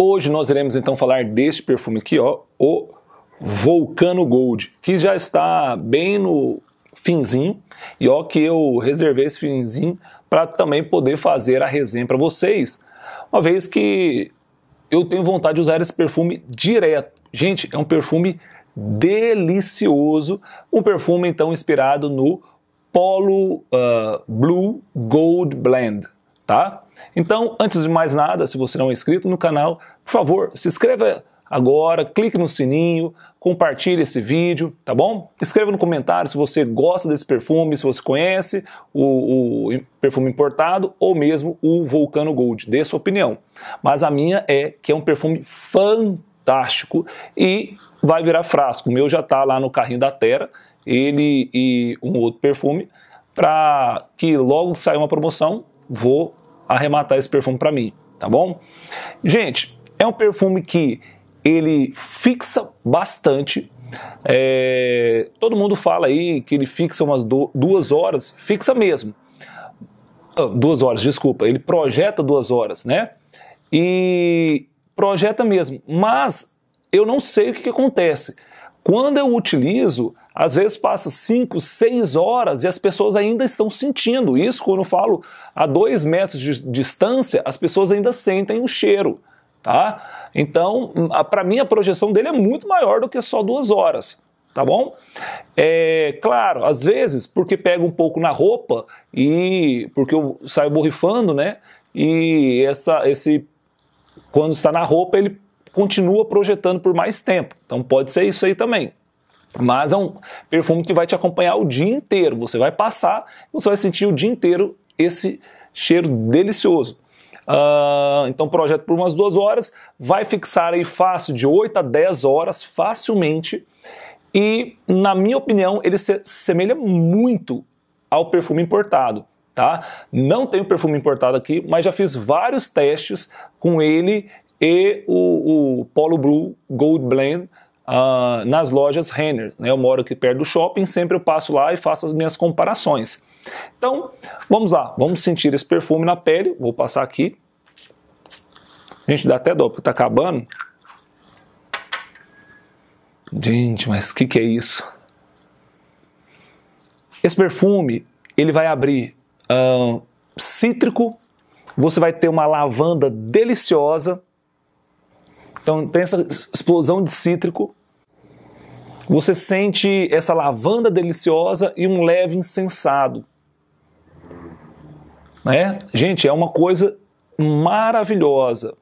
Hoje nós iremos então falar deste perfume aqui, ó, o Volcano Gold, que já está bem no finzinho e ó que eu reservei esse finzinho para também poder fazer a resenha para vocês, uma vez que eu tenho vontade de usar esse perfume direto. Gente, é um perfume delicioso, um perfume então inspirado no Polo uh, Blue Gold Blend, tá? Então, antes de mais nada, se você não é inscrito no canal, por favor, se inscreva agora, clique no sininho, compartilhe esse vídeo, tá bom? Escreva no comentário se você gosta desse perfume, se você conhece o, o, perfume importado ou mesmo o Vulcano Gold, dê sua opinião. Mas a minha é que é um perfume fantástico e vai virar frasco. O meu já está lá no carrinho da Terra, ele e um outro perfume, para que logo saia uma promoção, vou arrematar esse perfume para mim, tá bom? Gente, é um perfume que ele fixa bastante. É, todo mundo fala aí que ele fixa umas do, duas horas, fixa mesmo. Ah, duas horas, desculpa, ele projeta duas horas, né? E projeta mesmo, mas eu não sei o que, que acontece. Quando eu utilizo, às vezes passa 5, 6 horas e as pessoas ainda estão sentindo. Isso quando eu falo a 2 metros de distância, as pessoas ainda sentem o cheiro. Tá? Então, para mim, a projeção dele é muito maior do que só duas horas tá bom? É claro, às vezes, porque pega um pouco na roupa e porque eu saio borrifando, né? E essa, esse, quando está na roupa, ele continua projetando por mais tempo. Então pode ser isso aí também. Mas é um perfume que vai te acompanhar o dia inteiro. Você vai passar, você vai sentir o dia inteiro esse cheiro delicioso. Uh, então, projeto por umas duas horas, vai fixar aí fácil, de 8 a 10 horas, facilmente. E, na minha opinião, ele se semelha muito ao perfume importado, tá? Não tenho perfume importado aqui, mas já fiz vários testes com ele e o, o Polo Blue Gold Blend uh, nas lojas Renner. Né? Eu moro aqui perto do shopping, sempre eu passo lá e faço as minhas comparações. Então, vamos lá, vamos sentir esse perfume na pele. Vou passar aqui. Gente, dá até dó, porque tá acabando. Gente, mas o que, que é isso? Esse perfume, ele vai abrir uh, cítrico, você vai ter uma lavanda deliciosa. Então tem essa explosão de cítrico. Você sente essa lavanda deliciosa e um leve incensado. Né? Gente, é uma coisa maravilhosa.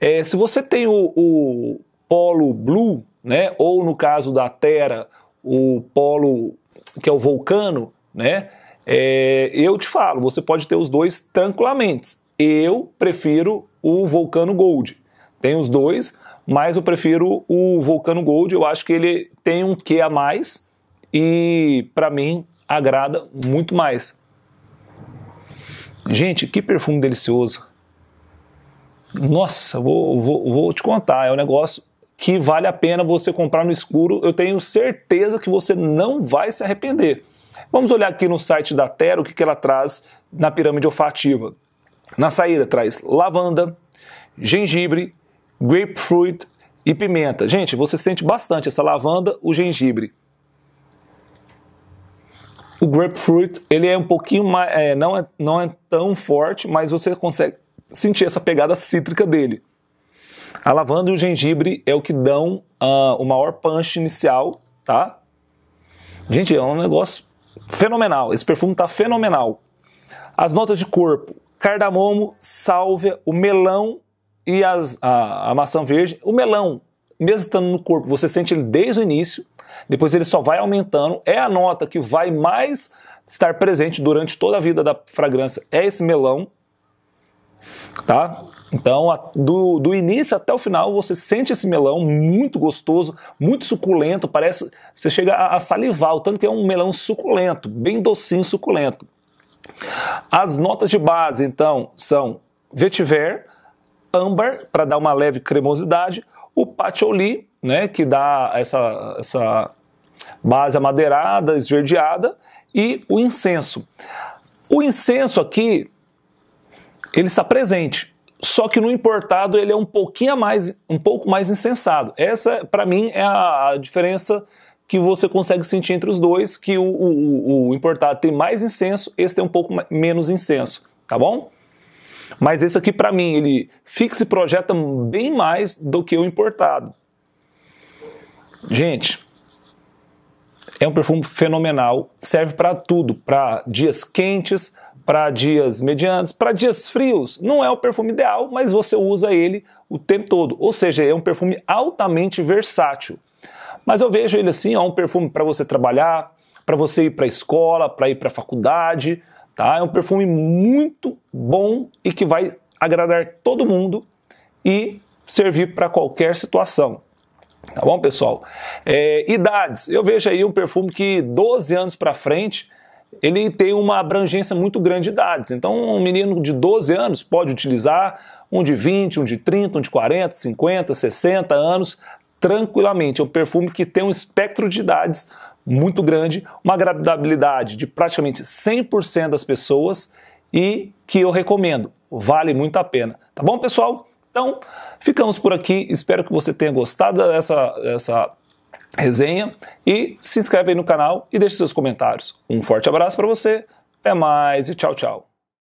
É, se você tem o, o polo blue, né? ou no caso da Terra, o polo que é o vulcano, né? É, eu te falo, você pode ter os dois tranquilamente. Eu prefiro o Vulcano Gold. Tem os dois, mas eu prefiro o Volcano Gold, eu acho que ele tem um quê a mais e para mim agrada muito mais. Gente, que perfume delicioso. Nossa, vou, vou, vou te contar, é um negócio que vale a pena você comprar no escuro. Eu tenho certeza que você não vai se arrepender. Vamos olhar aqui no site da Terra o que, que ela traz na pirâmide olfativa. Na saída traz lavanda, gengibre, grapefruit e pimenta. Gente, você sente bastante essa lavanda, o gengibre. O grapefruit, ele é um pouquinho mais, é, não, é, não é tão forte, mas você consegue sentir essa pegada cítrica dele. A lavanda e o gengibre é o que dão uh, o maior punch inicial, tá? Gente, é um negócio fenomenal. Esse perfume tá fenomenal. As notas de corpo: cardamomo, sálvia, o melão e as, a, a maçã verde. O melão, mesmo estando no corpo, você sente ele desde o início, depois ele só vai aumentando. É a nota que vai mais estar presente durante toda a vida da fragrância, é esse melão, tá? Então, a, do, do início até o final, você sente esse melão muito gostoso, muito suculento, parece. Você chega a, a salivar, o tanto que é um melão suculento, bem docinho, suculento. As notas de base, então, são vetiver, âmbar, para dar uma leve cremosidade, o patchouli, né, que dá essa, essa base amadeirada, esverdeada, e o incenso. O incenso aqui, ele está presente, só que no importado ele é um pouquinho mais, um pouco mais incensado. Essa, para mim, é a diferença que você consegue sentir entre os dois, que o, o, o importado tem mais incenso, esse tem um pouco menos incenso, tá bom? Mas esse aqui, para mim, ele fixa e projeta bem mais do que o importado. Gente, é um perfume fenomenal, serve para tudo, para dias quentes, para dias medianos, para dias frios. Não é o perfume ideal, mas você usa ele o tempo todo. Ou seja, é um perfume altamente versátil. Mas eu vejo ele assim, é um perfume para você trabalhar, para você ir para a escola, para ir para a faculdade, tá? É um perfume muito bom e que vai agradar todo mundo e servir para qualquer situação. Tá bom, pessoal? É, idades. Eu vejo aí um perfume que 12 anos para frente ele tem uma abrangência muito grande de idades. Então, um menino de 12 anos pode utilizar, um de 20, um de 30, um de 40, 50, 60 anos, tranquilamente. É um perfume que tem um espectro de idades muito grande, uma agradabilidade de praticamente 100% das pessoas e que eu recomendo, vale muito a pena. Tá bom, pessoal? Então, ficamos por aqui. Espero que você tenha gostado dessa, dessa resenha e se inscreve aí no canal e deixe seus comentários. Um forte abraço para você, até mais e tchau, tchau.